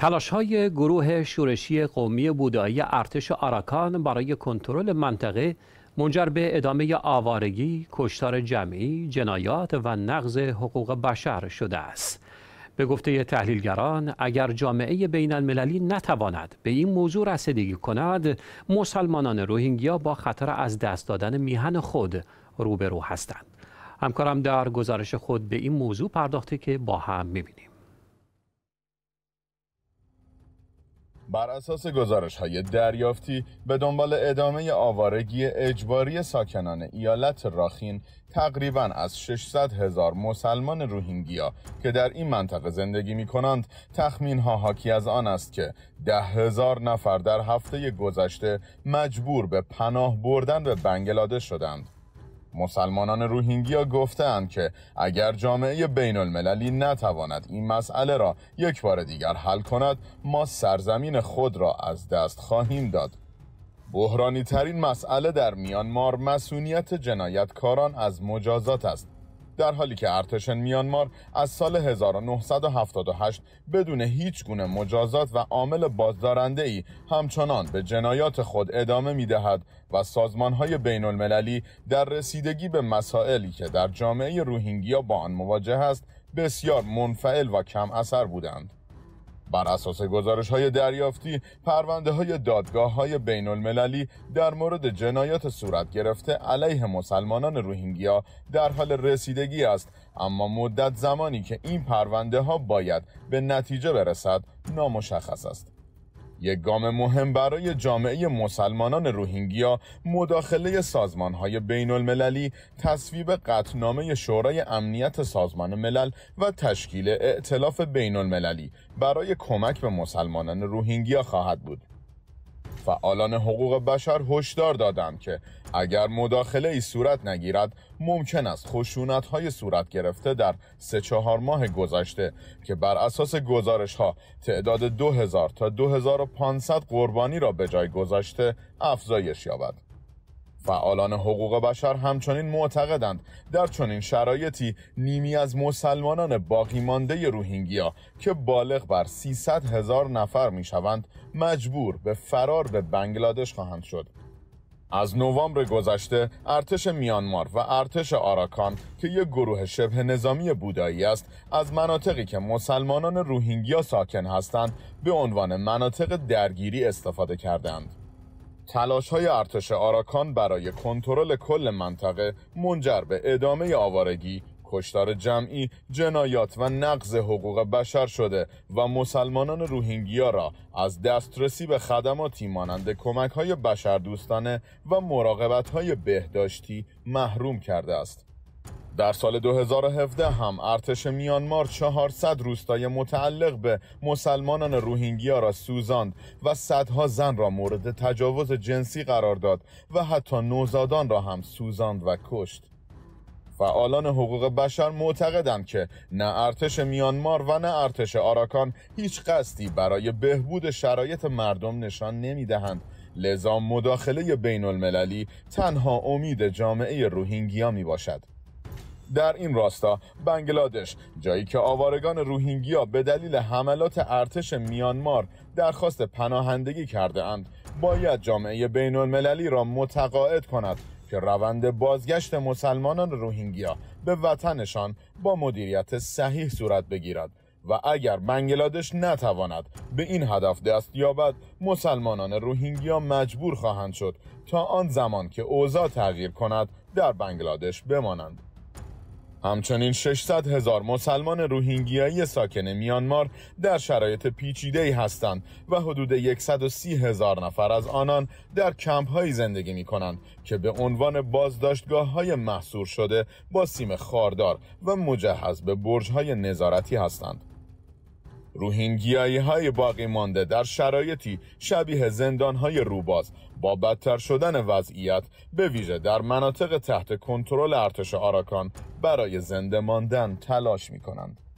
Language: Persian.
تلاش های گروه شورشی قومی بودایی ارتش آراکان برای کنترل منطقه منجر به ادامه آوارگی، کشتار جمعی، جنایات و نقض حقوق بشر شده است. به گفته تحلیلگران اگر جامعه بین المللی نتواند به این موضوع رسیدگی کند مسلمانان روهینگیا با خطر از دست دادن میهن خود روبرو هستند همکارم در گزارش خود به این موضوع پرداخته که با هم میبینیم بر اساس گزارش های دریافتی به دنبال ادامه آوارگی اجباری ساکنان ایالت راخین تقریبا از 600 هزار مسلمان روهینگیا که در این منطقه زندگی می کنند تخمین ها حاکی از آن است که ده هزار نفر در هفته گذشته مجبور به پناه بردن به بنگلاده شدند مسلمانان روهینگیا گفتند که اگر جامعه بین المللی نتواند این مسئله را یک بار دیگر حل کند ما سرزمین خود را از دست خواهیم داد بحرانی ترین مسئله در میانمار مسئولیت جنایتکاران از مجازات است در حالی که ارتش میانمار از سال 1978 بدون هیچ گونه مجازات و عامل بازدارنده ای همچنان به جنایات خود ادامه میدهد و سازمان های بین المللی در رسیدگی به مسائلی که در جامعه روهینگیا با آن مواجه است بسیار منفعل و کم اثر بودند. بر اساس گزارش های دریافتی پرونده های دادگاه های بین المللی در مورد جنایات صورت گرفته علیه مسلمانان روهینگیا در حال رسیدگی است اما مدت زمانی که این پرونده ها باید به نتیجه برسد نامشخص است یک گام مهم برای جامعه مسلمانان روهینگیا مداخله سازمان های بین المللی تصویب قطنامه شورای امنیت سازمان ملل و تشکیل ائتلاف بین المللی برای کمک به مسلمانان روهینگیا خواهد بود. فعالان حقوق بشر هشدار دادند که اگر مداخله ای صورت نگیرد ممکن است خشونت های صورت گرفته در سه چهار ماه گذشته که بر اساس گزارش ها تعداد 2000 تا 2500 قربانی را به جای گذاشته افزایش یابد. فعالان حقوق بشر همچنین معتقدند در چنین شرایطی نیمی از مسلمانان باقی مانده روهینگیا که بالغ بر 300 هزار نفر میشوند مجبور به فرار به بنگلادش خواهند شد از نوامبر گذشته ارتش میانمار و ارتش آراکان که یک گروه شبه نظامی بودایی است از مناطقی که مسلمانان روهینگیا ساکن هستند به عنوان مناطق درگیری استفاده کردند تلاش های ارتش آراکان برای کنترل کل منطقه منجر به ادامه آوارگی کشتار جمعی جنایات و نقض حقوق بشر شده و مسلمانان روهینگیا را از دسترسی به خدماتی مانند کمک های بشردوستانه و مراقبت های بهداشتی محروم کرده است در سال 2017 هم ارتش میانمار 400 روستای متعلق به مسلمانان روهینگیا را سوزاند و صدها زن را مورد تجاوز جنسی قرار داد و حتی نوزادان را هم سوزاند و کشت. فعالان حقوق بشر معتقدند که نه ارتش میانمار و نه ارتش آراکان هیچ قصدی برای بهبود شرایط مردم نشان نمیدهند لذا مداخله بین المللی تنها امید جامعه روهینگیا می باشد. در این راستا بنگلادش جایی که آوارگان روهینگیا به دلیل حملات ارتش میانمار درخواست پناهندگی کرده اند باید جامعه بین المللی را متقاعد کند که روند بازگشت مسلمانان روهینگیا به وطنشان با مدیریت صحیح صورت بگیرد و اگر بنگلادش نتواند به این هدف دست یابد مسلمانان روهینگیا مجبور خواهند شد تا آن زمان که اوضاع تغییر کند در بنگلادش بمانند همچنین 600 هزار مسلمان روهینگیایی ساکن میانمار در شرایط پیچیده ای هستند و حدود 130 هزار نفر از آنان در کمپ هایی زندگی می کنند که به عنوان بازداشتگاه های محصور شده با سیم خاردار و مجهز به برج های نظارتی هستند. روهینگیایی های باقی مانده در شرایطی شبیه زندان های روباز با بدتر شدن وضعیت به ویژه در مناطق تحت کنترل ارتش آراکان برای زنده ماندن تلاش می کنند.